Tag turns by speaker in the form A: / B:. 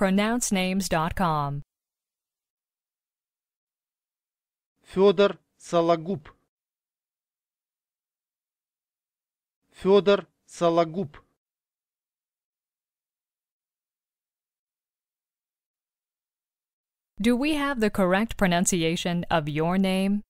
A: pronouncenames.com.
B: Fyodor Salagub. Fyodor Salagub.
A: Do we have the correct pronunciation of your name?